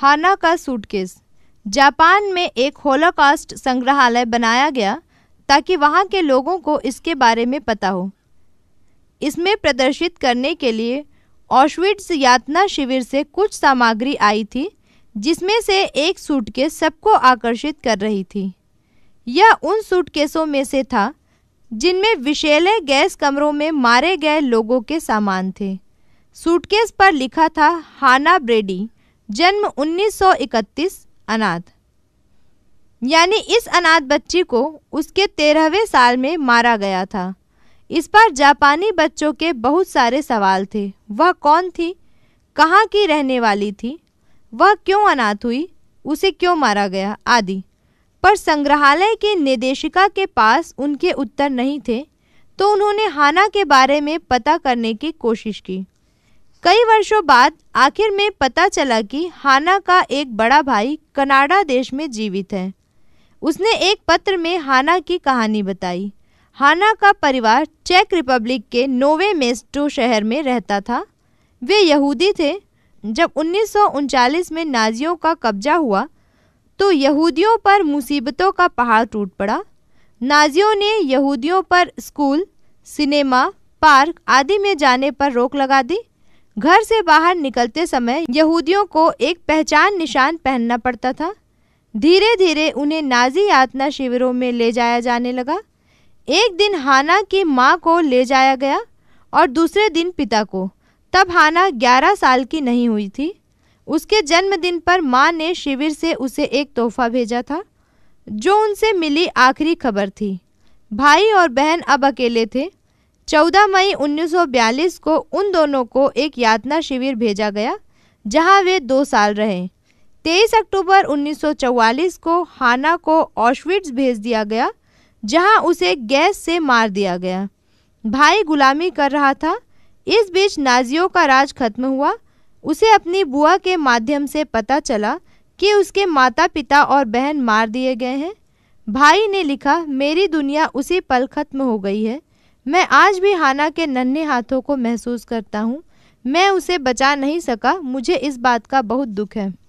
हाना का suitcase Japan में एक होलोकास्ट संग्रहालय बनाया गया ताकि वहाँ के लोगों को इसके बारे में पता हो इसमें प्रदर्शित करने के लिए ऑशविट्स यातना शिविर से कुछ सामग्री आई थी जिसमें से एक सूटकेस सबको आकर्षित कर रही थी यह उन सूटकेसों में से था जिनमें विशेले गैस कमरों में मारे गए लोगों के सामान थे सूटकेस पर लिखा था हाना ब्रेडी जन्म 1931 अनाथ यानी इस अनाथ बच्ची को उसके तेरहवें साल में मारा गया था इस पर जापानी बच्चों के बहुत सारे सवाल थे वह कौन थी कहाँ की रहने वाली थी वह क्यों अनाथ हुई उसे क्यों मारा गया आदि पर संग्रहालय के निदेशिका के पास उनके उत्तर नहीं थे तो उन्होंने हाना के बारे में पता करने की कोशिश की कई वर्षों बाद आखिर में पता चला कि हाना का एक बड़ा भाई कनाडा देश में जीवित है उसने एक पत्र में हाना की कहानी बताई हाना का परिवार चेक रिपब्लिक के नोवे मेस्टो शहर में रहता था वे यहूदी थे जब उन्नीस में नाजियों का कब्जा हुआ तो यहूदियों पर मुसीबतों का पहाड़ टूट पड़ा नाजियों ने यहूदियों पर स्कूल सिनेमा पार्क आदि में जाने पर रोक लगा दी घर से बाहर निकलते समय यहूदियों को एक पहचान निशान पहनना पड़ता था धीरे धीरे उन्हें नाजी यातना शिविरों में ले जाया जाने लगा एक दिन हाना की माँ को ले जाया गया और दूसरे दिन पिता को तब हाना ग्यारह साल की नहीं हुई थी उसके जन्मदिन पर माँ ने शिविर से उसे एक तोहफा भेजा था जो उनसे मिली आखिरी खबर थी भाई और बहन अब अकेले थे 14 मई 1942 को उन दोनों को एक यातना शिविर भेजा गया जहां वे दो साल रहे 23 अक्टूबर 1944 को हाना को ऑशविट्स भेज दिया गया जहां उसे गैस से मार दिया गया भाई गुलामी कर रहा था इस बीच नाजियों का राज खत्म हुआ उसे अपनी बुआ के माध्यम से पता चला कि उसके माता पिता और बहन मार दिए गए हैं भाई ने लिखा मेरी दुनिया उसी पल खत्म हो गई है मैं आज भी हाना के नन्हे हाथों को महसूस करता हूँ मैं उसे बचा नहीं सका मुझे इस बात का बहुत दुख है